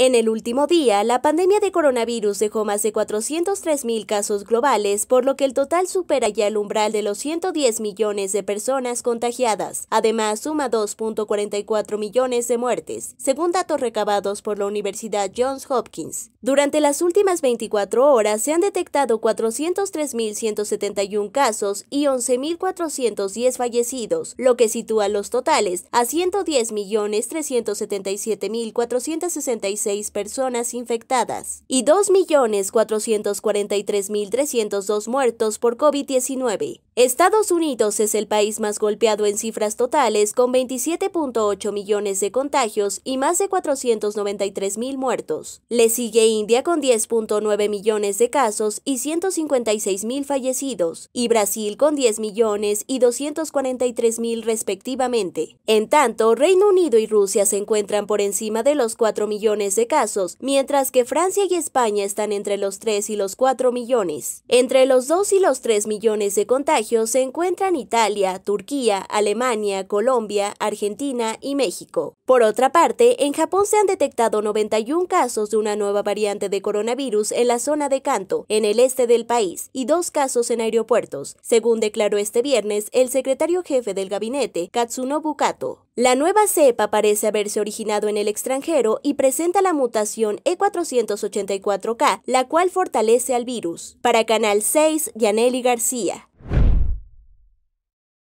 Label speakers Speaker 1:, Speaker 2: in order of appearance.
Speaker 1: En el último día, la pandemia de coronavirus dejó más de 403.000 casos globales, por lo que el total supera ya el umbral de los 110 millones de personas contagiadas. Además, suma 2.44 millones de muertes, según datos recabados por la Universidad Johns Hopkins. Durante las últimas 24 horas se han detectado 403.171 casos y 11.410 fallecidos, lo que sitúa los totales a 110.377.466 personas infectadas y 2.443.302 muertos por COVID-19. Estados Unidos es el país más golpeado en cifras totales, con 27.8 millones de contagios y más de 493 mil muertos. Le sigue India con 10.9 millones de casos y 156.000 mil fallecidos, y Brasil con 10 millones y 243 mil respectivamente. En tanto, Reino Unido y Rusia se encuentran por encima de los 4 millones de casos, mientras que Francia y España están entre los 3 y los 4 millones. Entre los 2 y los 3 millones de contagios, se se encuentran Italia, Turquía, Alemania, Colombia, Argentina y México. Por otra parte, en Japón se han detectado 91 casos de una nueva variante de coronavirus en la zona de Kanto, en el este del país, y dos casos en aeropuertos, según declaró este viernes el secretario jefe del gabinete, Katsunobu Bukato. La nueva cepa parece haberse originado en el extranjero y presenta la mutación E484K, la cual fortalece al virus. Para Canal 6, Yaneli García.